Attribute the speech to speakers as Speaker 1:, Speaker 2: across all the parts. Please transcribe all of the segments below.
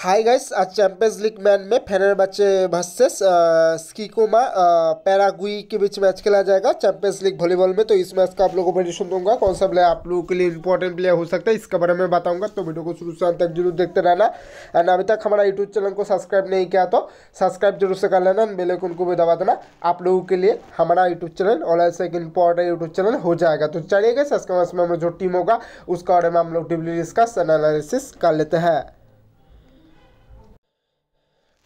Speaker 1: high guys आज champions league मैन में बच्चे वर्सेस स्कीकोमा पैरागुई के बीच मैच खेला जाएगा चैंपियंस लीग वॉलीबॉल में तो इस मैच का आप लोगों को प्रेडिशन दूंगा कौन सा प्लेयर आप लोगों के लिए इंपॉर्टेंट प्लेयर हो सकता है इसके बारे में बताऊंगा तो वीडियो को शुरू से अंत तक जरूर देखते रहना एंड अभी तक हमारा यूट्यूब चैनल को सब्सक्राइब नहीं किया तो सब्सक्राइब जरूर से कर लेना एंड बेलेकन को भी दबा देना आप लोगों के लिए हमारा यूट्यूब चैनल और ऐसा एक इंपॉर्टेंट यूट्यूब चैनल हो जाएगा तो चलिए गए इसके मैच में जो टीम होगा उसके बारे में हम लोग डिस्कस एनालिसिस कर लेते हैं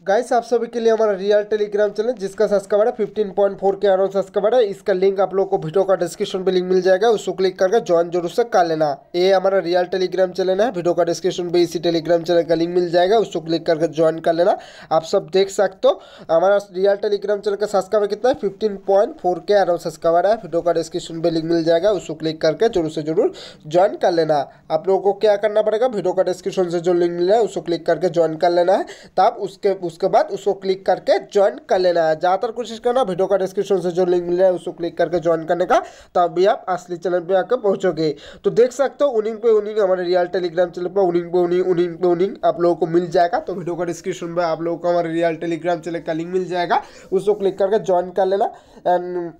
Speaker 1: गाइस आप सभी के लिए हमारा रियल टेलीग्राम चैनल जिसका सब्सक्राइबर है फिफ्टीन पॉइंट फोर के अराउंड सब्सक्राइबर है इसका लिंक आप लोगों को वीडियो का डिस्क्रिप्शन पे लिंक मिल जाएगा उसको क्लिक करके ज्वाइन जरूर से कर लेना ये हमारा रियल टेलीग्राम चैनल है वीडियो का डिस्क्रिप्शन पे इसी टेलीग्राम चैनल का लिंक मिल जाएगा उसको क्लिक करके ज्वाइन कर लेना आप सब देख सकते हो हमारा रियल टेलीग्राम चैनल का सब्सक्राइबर कितना है फिफ्टीन पॉइंट फोर के अराउंड सब्सक्राइबर है वीडियो का डिस्क्रिप्शन पर लिंक मिल जाएगा उसको क्लिक करके जरूर से जरूर ज्वाइन कर लेना आप लोगों को क्या करना पड़ेगा वीडियो का डिस्क्रिप्शन से जो लिंक मिल रहा है उसको क्लिक करके ज्वाइन कर लेना है तब उसके उसके बाद उसको क्लिक करके ज्वाइन कर लेना है ज़्यादातर कोशिश करना वीडियो का डिस्क्रिप्शन से जो लिंक मिल रहा है उसको क्लिक करके ज्वाइन करने का तब भी आप असली चैनल पर आकर पहुँचोगे तो देख सकते हो उनिंग पे उनिंग हमारे रियल टेलीग्राम चैनल पर उनिंग पे उनिंग उनिंग पे उनिंग आप लोगों को मिल जाएगा तो वीडियो का डिस्क्रिप्शन में आप लोगों को हमारे रियल टेलीग्राम चैनल का लिंक मिल जाएगा उसको क्लिक करके ज्वाइन कर लेना एंड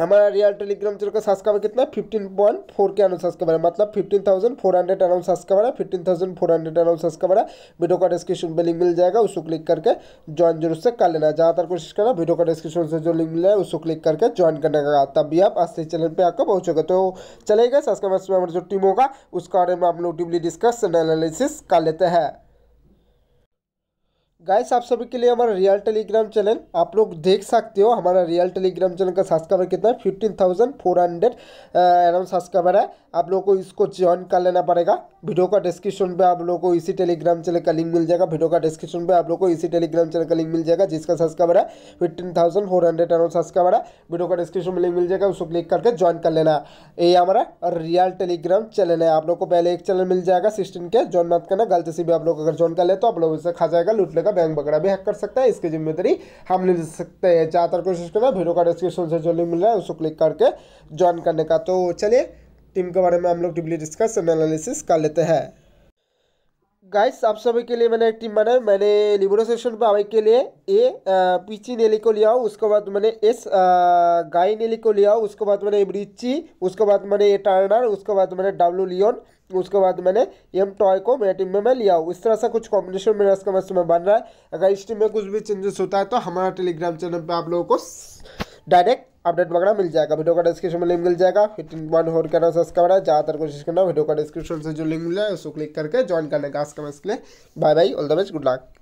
Speaker 1: हमारा रियल टेलीग्राम चैनल का सब्सक्राइबर कितना फिफ्टीन पॉइंट फोर के अनुसार सब्सक्राइबर है मतलब fifteen thousand four hundred around subscriber है fifteen thousand four hundred around subscriber है वीडियो का डिस्क्रिप्शन पर लिंक मिल जाएगा उसको क्लिक करके ज्वाइन जरूर से कर लेना ज़्यादातर कोशिश करना वीडियो का डिस्क्रिप्शन से जो लिंक मिला है उसको क्लिक करके ज्वाइन करने का तभी आप आज चैनल पर आपको पहुँचोगे तो चलेगा सब्सक्राइबर्स में जो टीम होगा उसका बारे में आप लोग डीपली डिस्कस एनालिसिस कर लेते हैं गाइस आप सभी के लिए हमारा रियल टेलीग्राम चैनल आप लोग देख सकते हो हमारा रियल टेलीग्राम चैनल का सब्सक्राइबर कितना है fifteen thousand four hundred around subscriber है आप लोगों को इसको ज्वाइन कर लेना पड़ेगा वीडियो का डिस्क्रिप्शन पे आप लोगों को इसी टेलीग्राम चैनल का लिंक मिल जाएगा वीडियो का डिस्क्रिप्शन पे आप लोग को इसी टेलीग्राम चैनल का लिंक मिल जाएगा जिसका सब्सक्राइबर है fifteen thousand four hundred subscriber है वीडियो का डिस्क्रिप्शन में लिंक मिल जाएगा उसको क्लिक करके ज्वाइन कर लेना ये हमारा रियल टेलीग्राम चैनल है आप लोग को पहले एक चैनल मिल जाएगा सिस्टम के ज्वाइन मत करना गलती से भी आप लोग अगर ज्वाइन कर ले तो आप लोग उसे खा जाएगा लुट लेगा का बैंक वगैरह भी हैक कर सकता है इसकी जिम्मेदारी हम ले सकते हैं ज़्यादातर कोशिश करना वीडियो का डिस्क्रिप्शन से जो लिंक मिल रहा है उसको क्लिक करके ज्वाइन करने का तो चलिए टीम के बारे में हम लोग डिबली डिस्कस एनालिसिस कर लेते हैं गाइस आप सभी के लिए मैंने एक टीम बनाई मैंने लिबरो सेक्शन पर आवे के लिए ए पीची नेली को लिया हूँ उसके बाद मैंने एस गाय नेली को लिया हूँ उसके बाद मैंने ब्रिची उसके बाद मैंने ए टर्नर उसके बाद मैंने डब्ल्यू लियोन उसके बाद मैंने एम टॉय को मेरे टीम में मैं लिया हूँ इस तरह से कुछ कॉम्बिनेशन मेरा इसका मैं समय बन रहा है अगर इस टीम में कुछ भी चेंजेस होता है तो हमारा टेलीग्राम चैनल पर आप लोगों को डायरेक्ट अपडेट वगैरह मिल जाएगा वीडियो का डिस्क्रिप्शन में लिंक मिल जाएगा फिफ्टीन वन होर करना सर्च करना ज़्यादातर कोशिश करना वीडियो का डिस्क्रिप्शन से जो लिंक मिला है उसको क्लिक करके ज्वाइन करने का आज कमेंट्स के लिए bye bye all the best good luck